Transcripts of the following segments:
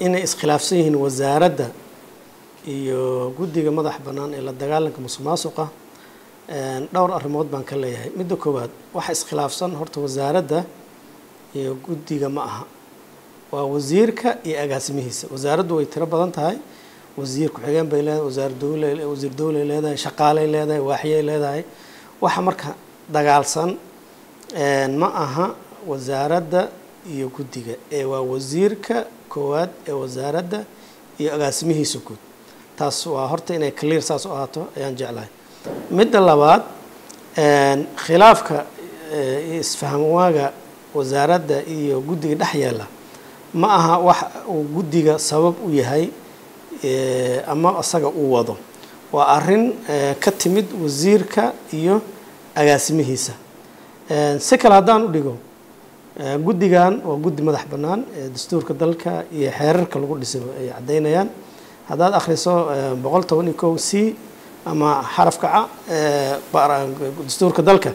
inay iskhilaafsan yihiin wasaaradda iyo guddiga madax bannaan ee la dagaalanka musuqmaasuqa dhowr arrimood baan ka leeyahay midda koowaad waxa iskhilaafsan horta wasaaradda iyo guddiga ma aha waa wasiirka iyo agaasimihiisa wasaaraddu way tiro badan tahay wasiir ku-xigeen bay leedahay wasaar dowle wasiir dowlay leedahay shaqaalay leedahay waaxyay leedahay waxa marka dagaalsan ma aha wasaaradda iyo guddiga ee waa wasiirka koowaad ee wasaaradda iyo agaasimihiisa guud taas waa horta inay clear saas u ahaato ayaan jeclahay midda labaad khilaafka isfahamwaaga wasaaradda iyo guddiga dhex yeela ma aha wax uu guddiga sabab u yahay ama isaga uu wado waa arrin ka timid wasiirka iyo agaasimihiisa si kale haddaan u dhigo Eh, guddigan waa guddi madax bannaan ee dastuurka dalka iyo xeerarka lagu dhisaba ay caddaynayaan haddaad akhriso eh, boqol toban iyo kow c ama xarafka ca eh, dastuurka dalka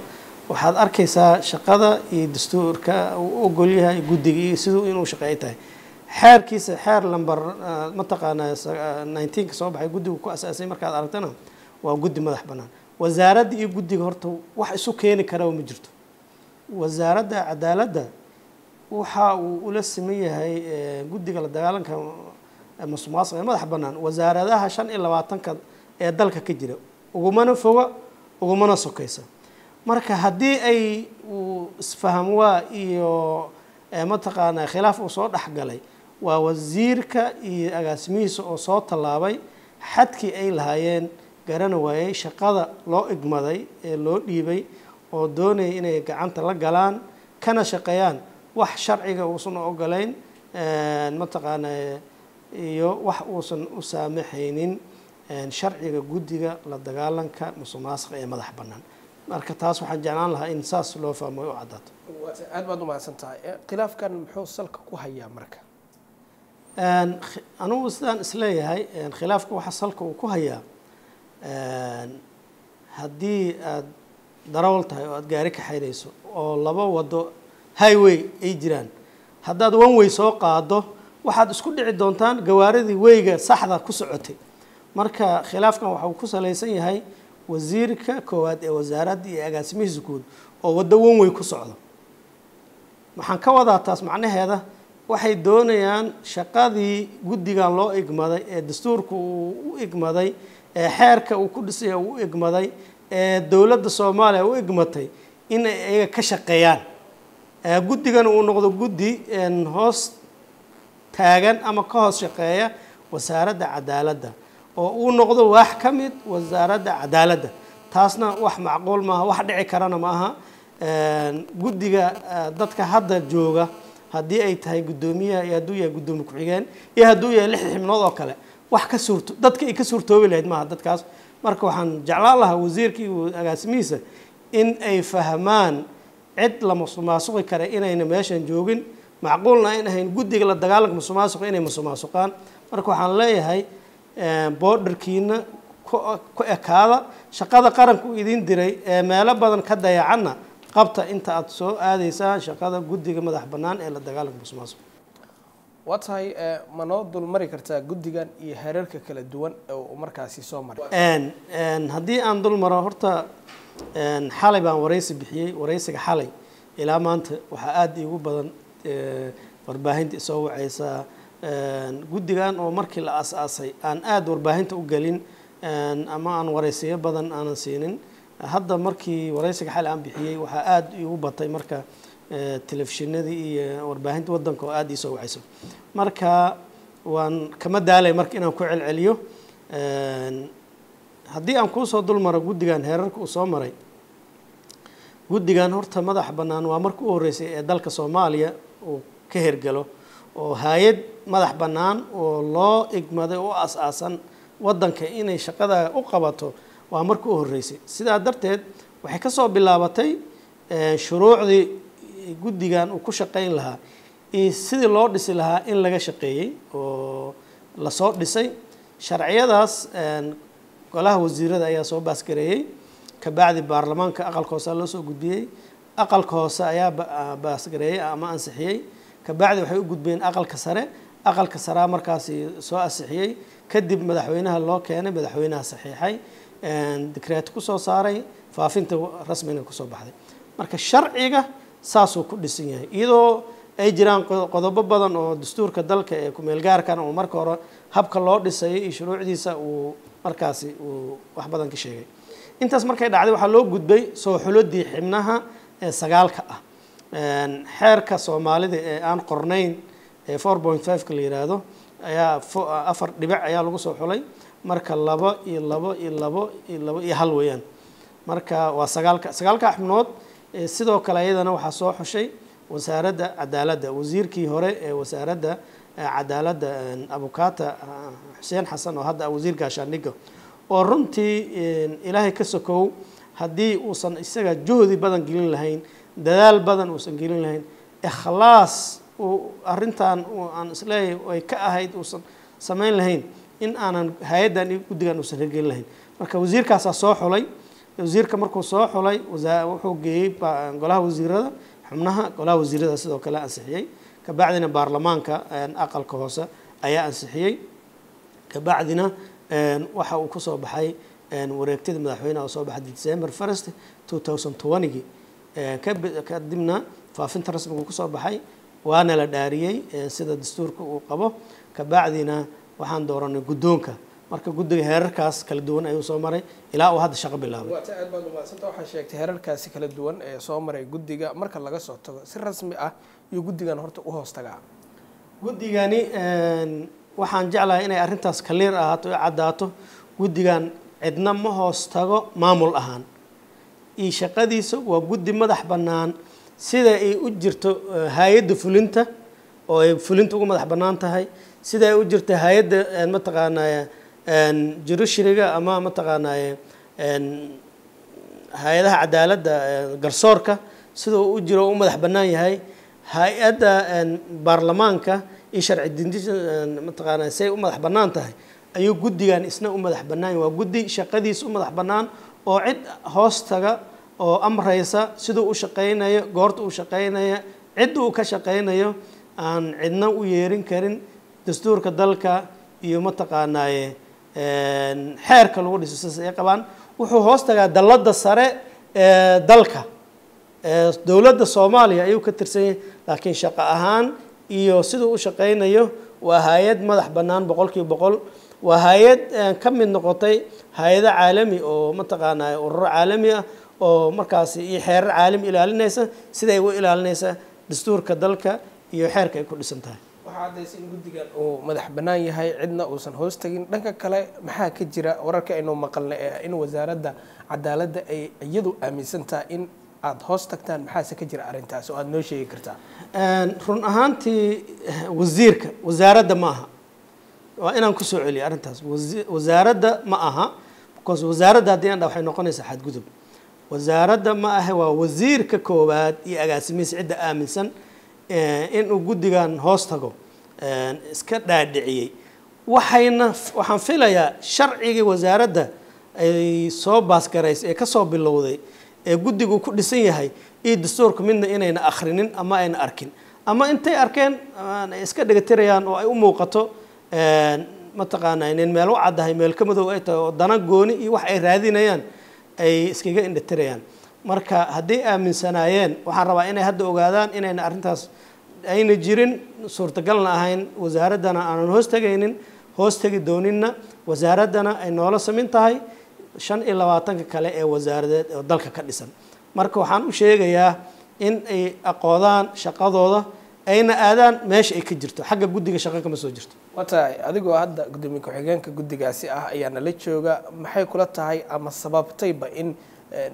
waxaad arkaysaa shaqada iyo dastuurka uu ogolyahay guddiga iyo siduu inuu shaqeey tahay xeerkiisa xeer lamber mataqaanaa nineteen ka soo baxay guddigu ku asaasay markaad aragtana waa guddi madax bannaan wasaaradda iyo guddiga horta wax isu keeni karaba ma jirto wasaaradda cadaaladda waxa uu ula siman yahay guddiga la dagaalanka masuqmaasuqa ee madax bannaan wasaaradaha shan iyo labaatanka ee dalka ka jira ugumana foga ugumana sokaysa marka haddii ay isfaham waa iyo mataqaanaa khilaaf uu soo dhexgalay waa wasiirka iyo agaasimihiisa oo soo tallaabay xadkii ay lahaayeen garana waayey shaqada loo igmaday ee loo dhiibay oo doonaya inay gacanta la galaan kana shaqeeyaan wax sharciga uusan u ogolayn mataqaanaa iyo wax uusan u saamaxaynin sharciga guddiga la dagaalanka musuq ee madax bannaan marka taas waxaan jeclaan lahaa in saas loo fahmo u caddaato aad baad umahadsan tahay khilaafkan muxuu salka ku hayaa marka anugu sidaan isleeyahay khilaafka waxa salka uu ku hayaa haddii aada darawal tahay oo aad gaari kaxaynayso oo laba wado highway ay jiraan haddaad one way soo qaado waxaad isku dhici doontaan gawaaridii weyga saxda ku socotay marka khilaafkan waxa uu ku salaysan yahay wasiirka koowaad ee wasaaradda iyo agaasimihiisa guud oo waddo one way ku socdo waxaan ka wadaa taas macnaheeda waxay doonayaan shaqadii guddigan loo igmaday ee dastuurka uu u igmaday ee xeerka uu ku dhisaya uu u igmaday ee dowladda soomaaliya u igmatay inay iyaga ka shaqeeyaan guddigana uu noqdo guddi hoos taagan ama ka hoos shaqeeya wasaaradda cadaaladda oo uu noqdo wax ka mid wasaaradda cadaaladda taasna wax macquul maaha wax dhici karana ma aha guddiga dadka hadda jooga haddii ay tahay guddoomiyaha iyo hadduu yahay guddoomi ku-xigeen iyo hadduu yahay lix xibnood oo kale wax ka suurto dadka ay ka suurtoobi lahayd maaha dadkaas marka waxaan jeclaan lahaa wasiirkii agaasimihiisa in ay fahmaan cid la musuqmaasuqi kara inayna meeshan joogin macquulna ayn ahayn guddiga la dagaalanka musuqmaasuqa inay musuqmaasuqaan marka waxaan leeyahay eh, boodharkiina ku ku ekaada shaqada qaranku idiin diray ee meelo badan ka dayacana qabta inta aada soo aadaysaan shaqada guddiga madax bannaan ee la dagaalanka musuqmaasuqa waa tahay uh, ma noo dulmari kartaa guddigan iyo hereerka kala duwan ee markaasi soo maray haddii aan dul maro horta xalay baan waraysi bixiyey waraysiga xalay ilaa maanta waxaa aada iigu badan e, warbaahinta isoo wacaysaa guddigan oo markii la as-aasay aan aada warbaahinta u gelin ama aan waraysiyo badan aanan siinin hadda markii waraysiga xalay aan bixiyey waxaa aada iigu batay marka telefishinadii iyo warbaahinta waddanka oo aada ii soo wacayso marka waan kama daalay marka inaan ku celceliyo haddii aan kuusoo dul maro guddigan heerarka uu soo maray guddigan horta madaxa bannaan waa marka u horreysay ee dalka soomaaliya uu ka hergelo oo hay-ad madax bannaan oo loo igmaday oo as-aasan waddanka inay shaqada u qabato waa marka u horreysay sidaa darteed waxay kasoo bilaabatay shuruucdii guddigan uu ku shaqayn lahaa iyo sidii loo dhisi lahaa in laga shaqeeyey oo lasoo dhisay sharciyadaas golaha wasiirada ayaa soo baasgareeyey kabacdi baarlamaanka aqalka hoose loo soo gudbiyey aqalka hoose ayaa baasgareeyey ama ansixiyey kabacdi waxay u gudbeen aqalka sare aqalka saraa markaasi soo ansixiyey kadib madaxweynaha loo keenay madaxweynaha saxiixay dikreet ku soo saaray faafinta rasmina kusoo baxday marka sharciga saasuu ku dhisan yahay iyadoo ay jiraan qodobo badan oo dastuurka dalka ee kumeelgaarkan oo marka hore habka loo dhisay iyo shuruucdiisa uu markaasi uu wax badan ka sheegay intaas markay dhacday waxaa loo gudbay soo xuladii xibnaha ee sagaalka ah xeerka soomaalida ee aan qornayn ee four point fiveka la yiraahdo ayaa afar dhibac ayaa lagu soo xulay marka laba iyo labo iyo labo iyo labo iyo hal weeyaan marka waa sagaalka sagaalka xubnood Eh, sidoo kale ayadana waxaa soo xushay wasaaradda cadaaladda wasiirkii hore ee wasaaradda eh, cadaaladda eh, abukata xuseen xasan oo hadda wasiir gaashaandhigo oo runtii ilaahay ka sokow haddii uusan isaga juhdi badan gelin lahayn dadaal badan uusan gelin lahayn ikhlaas uu arrintan aan isleeyahay ay ka ahayd uusan samayn lahayn in aanan hay-addan guddigan uusan hirgelin lahayn marka wasiirkaasaa soo xulay wasiirka markuu soo xulay wuxuu geeyey golaha wasiirada xubnaha golaha wasiirada sidoo kale ansixiyey kabacdina baarlamaanka aqalka hoose ayaa ansixiyey kabacdina waxa uu kusoo baxay wareegtida madaxweyneha oo soo baxay december first two thousand twentygii kadibna faafinta rasmigu kusoo baxay waana la dhaariyey sida dastuurka uu qabo kabacdina waxaan dooranay guddoonka marka guddiga heerarkaas kala duwan ayuu soo maray ilaa uu hadda shaqo bilaabay waxaa sheegtay heerarkaasi kala duwan ee soo maray guddiga marka laga soo tago si rasmi ah iyo guddigan horta u hoostagaa guddigani waxaan jeclahay inay arrintaas kaliir ahaato o caddaato guddigan cidna ma hoos tago maamul ahaan iyo shaqadiisa waa guddi madax bannaan sida ay u jirto eh, hay-adda fulinta oo ay fulinta ugu madax bannaan tahay sida ay u jirto hay-adda eh, mataqaanaa eh, jiro shiriga ama mataqaanaaye hay-adaha cadaaladda e, garsoorka sidau u jiro u madax bannaan yahay hay-adda baarlamaanka iyo sharci dindisa mataqaanaa say u madax bannaan tahay ayuu guddigan isna u madax bannaan yahay waa guddi shaqadiis u madax bannaan oo cid hoostaga oo amraysa siduu u shaqaynayo goorta uu shaqaynaya cidda uu ka shaqaynayo aan cidna u yeerin karin dastuurka dalka iyo mataqaanaaye xeerka lagu dhiso sidaas ay qabaan wuxuu hoos tagaa dallada sare ee dalka dowladda soomaaliya ayuu ka tirsan yahay laakiin shaqo ahaan iyo siduu u shaqaynayo waa hay-ad madax bannaan boqolkiiba boqol waa hay-ad ka mid noqotay hay-ado caalami oo mataqaanaa ururo caalami ah oo markaasi iyo xeerar caalami ilaalinaysa siday u ilaalinaysa dastuurka dalka iyo xeerka ay ku dhisan tahay waxaa caddaysay in guddigan uu madax bannaan yahay cidna uusan hoos tegin dhanka kale maxaa ka jira wararka aynu maqalna ee in wasaaradda cadaaladda ay iyadu aaminsan tahay in aada hoos tagtaan maxaase ka jira arrintaas oo aada noo sheegi kartaa run ahaantii wasiirka wasaaradda ma aha waa inaan kusoo celiyo arrintaas wasaaradda ma aha bcause wasaaradda haddii aan dha waxay noqonaysaa xadgudub wasaaradda ma aha waa wasiirka koowaad iyo agaasimihiisa cidda aaminsan Eh, inuu guddigan hoos tago eh, iska dhaadhiciyey waxayna waxaan filayaa sharcigii wasaaradda ay soo baasgaraysay ee kasoo bilowday ee guddigu ku dhisan yahay iyo dastuurka midna inayna akhrinin ama ayna arkin ama intay arkeen iska dhagatirayaan oo ay u muuqato eh, mataqaanaa inayn meel u caddahay meel ka madow ay tahay oo dana gooni iyo wax ay raadinayaan ay iskaga indhatirayaan marka hadday aaminsanaayeen waxaan rabaa inay hadda ogaadaan inayna arrintaas ayna jirin suurtagalna ahayn wasaaraddana aanan hoos tegaynin hoos tegi dooninna wasaaraddana ay noola samin tahay shan iyo labaatanka kale ee wasaaradeed oo dalka ka dhisan marka waxaan u sheegayaa in ay aqoodaan shaqadooda ayna aadaan meesha ay ka jirto xagga guddiga shaqo kama soo jirto watahay adigoo hadda guddoomiye ku-xigeenka guddigaasi ah ayaa nala jooga maxay kula tahay ama sababtayba in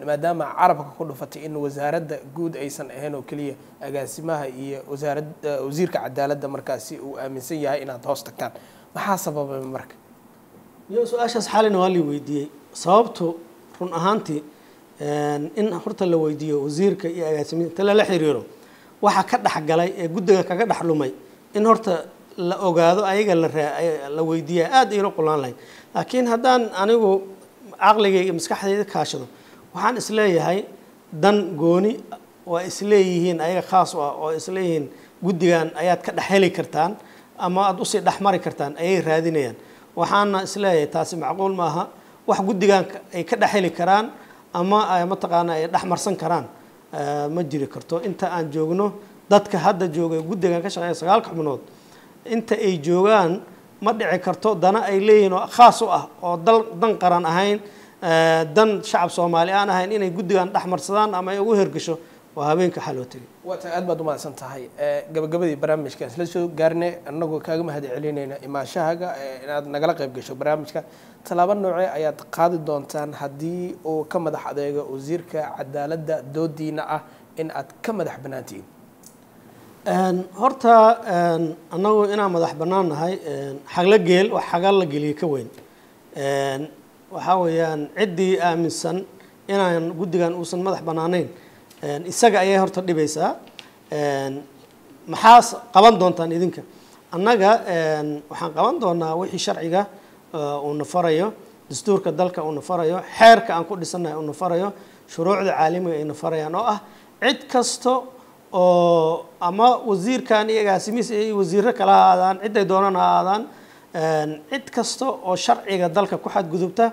maadaama carabka ku dhufatay in wasaaradda guud aysan ahayn oo keliya agaasimaha iyo wasaarad wasiirka cadaaladda markaasi uu aaminsan yahay inaad hoos tagtaan maxaa sababay marka iyo su-aashaas xalina waa la weydiiyey sababtu run ahaantii in horta la weydiiyo wasiirka iyo agaasimaha inta lala xiriiro waxa ka dhexgalay ee guddiga kaga dhex lumay in horta la ogaado ayaga la weydiiyaa aada ayla qulaan lahayd laakiin haddaan anigu caqligayga maskaxdayda kaashado waxaan isleeyahay dan gooni waa isleeyihiin ayaga khaas u ah oo isleeyihiin guddigan ayaad ka dhex heli kartaan ama aada usii dhexmari kartaan ayay raadinayaan waxaana isleeyahay taasi macquul maaha wax guddigan ay ka dhex heli karaan ama mataqaana ay dhexmarsan karaan ma jiri karto inta aan joogno dadka hadda joogay guddigan ka shaqeeya sagaalka xubnood inta ay joogaan ma dhici karto dana ay leeyihiin oo khaas u ah oo dal dan qaran ahayn Eh, dan shacab soomaali aan ahayn inay guddigan dhexmarsadaan ama ay ugu hergesho waa habeenka waxaa loo tegay aad baad umaadsan tahay eh, gabagabadii barnaamijka isla soo gaarne anagoo kaaga mahad celinayna imaashahaga eh, inaad nagala qayb gasho barnaamijka tallaabo noocee ayaad qaadi doontaan haddii uu ka madax adeego wasiirka cadaaladda doodiina ah in aad ka madax bannaantihiin horta annagu inaan madax bannaan nahay xagla geel wax xagal la geliya ka weyn waxaa weeyaan ciddii aaminsan inaan guddigan uusan madax bannaanayn isaga ayay horta dhibaysaa maxaas qaban doontaan idinka annaga waxaan qaban doonaa wixii sharciga uh, uuna farayo dastuurka dalka uuna farayo xeerka aan ku dhisannahay uuna farayo shuruucda caalamiga ayna farayaan oo ah cid kasta oo ama wasiirkan iyo agaasimiis iyo wasiirro kala ha aadaan cidday doonan ha aadaan cid kasta oo sharciga dalka ku xadgudubta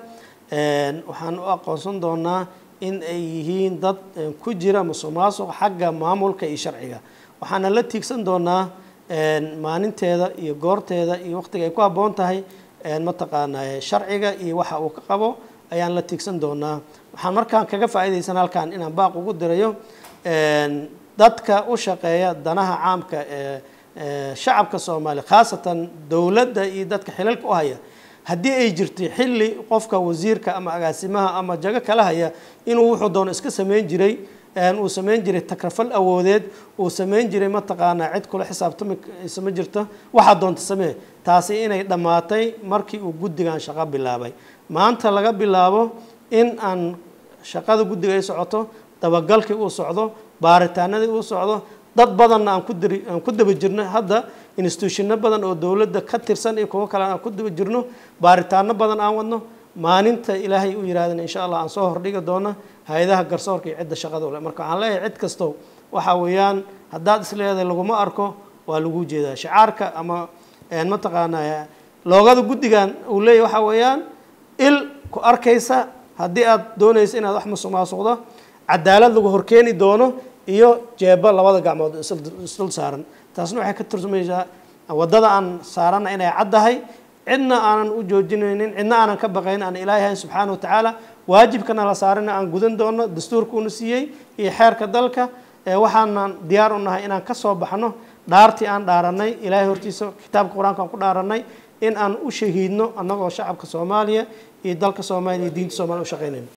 waxaan u aqoonsan doonaa in ay yihiin dad ku jira musuqmaasuq xagga maamulka iyo sharciga waxaana la tiigsan doonaa maalinteeda iyo goorteeda iyo waqtiga ay ku habboon tahay mataqaanaa sharciga iyo waxa uu ka qabo ayaan la tiigsan doonaa waxaan markaan kaga faa'iidaysan halkan inaan baaq ugu dirayo dadka u shaqeeya danaha caamka ee shacabka soomaaliya khaasatan dowladda iyo dadka xilalka u haya haddii ay jirtay xilli qofka wasiirka ama agaasimaha ama jago kala haya inuu wuxuu doono iska sameyn jiray uu sameyn jiray takrafal awoodeed uu sameyn jiray mataqaanaa cid kula xisaabtami isma jirta waxaa doonta samee taasi inay dhammaatay markii uu guddigan shaqo bilaabay maanta laga bilaabo in aan shaqada guddiga ay socoto dabagalkii uu socdo baaritaanadii uu socdo dad badanna aan ku dari aan ku daba jirno hadda instituushino badan oo dowladda ka tirsan iyo kuwo kale aan ku daba jirno baaritaano badan aan wadno maalinta ilaahay u yihaahdana insha allah aan soo hordhigi doona hay-adaha garsoorka iyo cidda shaqada ule marka waxaan leeyahay cid kasto waxa weeyaan haddaad isleedahay laguma arko waa lagu jeedaa shicaarka ama mataqaanaa loogada guddigan uu leeyahy waxaa weeyaan il ku arkaysa haddii aad doonaysa inaad wax musuq maasuqdo cadaalad lagu horkeeni doono iyo jeebo labada gacmood isdul saaran taasna waxay ka tursumaysaa waddada aan saarana inay caddahay cidna aanan u joojinaynin cidna aanan ka baqayn aan ilaahay hayn wa tacaala waajibkana la saarina aan gudan doono dastuurkuuna siiyey iyo xeerka dalka waxaanan diyaar u nahay inaan ka soo baxno dhaartii aan dhaaranay ilaahay hortiisa kitaabka qur-aanka aan ku dhaaranay in aan u shahiidno annagoo shacabka soomaaliya iyo dalka soomaaliya iyo diinta soomaliya u shaqaynayno